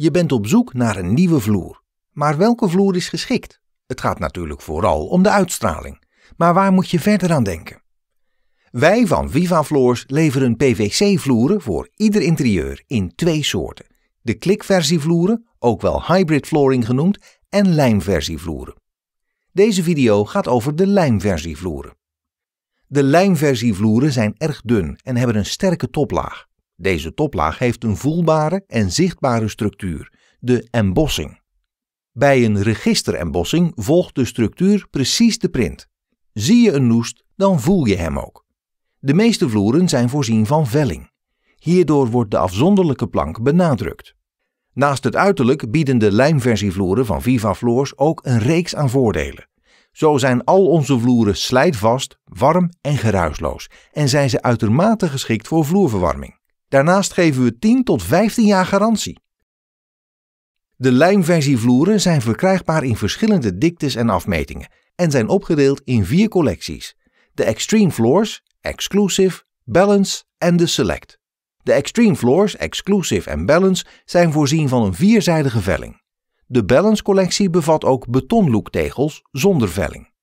Je bent op zoek naar een nieuwe vloer. Maar welke vloer is geschikt? Het gaat natuurlijk vooral om de uitstraling. Maar waar moet je verder aan denken? Wij van Viva Floors leveren PVC-vloeren voor ieder interieur in twee soorten: de klikversievloeren, ook wel hybrid flooring genoemd, en lijmversievloeren. Deze video gaat over de lijmversievloeren. De lijmversievloeren zijn erg dun en hebben een sterke toplaag. Deze toplaag heeft een voelbare en zichtbare structuur, de embossing. Bij een registerembossing volgt de structuur precies de print. Zie je een noest, dan voel je hem ook. De meeste vloeren zijn voorzien van velling. Hierdoor wordt de afzonderlijke plank benadrukt. Naast het uiterlijk bieden de lijmversievloeren van Viva Floors ook een reeks aan voordelen. Zo zijn al onze vloeren slijtvast, warm en geruisloos en zijn ze uitermate geschikt voor vloerverwarming. Daarnaast geven we 10 tot 15 jaar garantie. De lijmversievloeren zijn verkrijgbaar in verschillende diktes en afmetingen en zijn opgedeeld in vier collecties: de Extreme Floors, Exclusive, Balance en de Select. De Extreme Floors, Exclusive en Balance zijn voorzien van een vierzijdige velling. De Balance collectie bevat ook betonlooktegels zonder velling.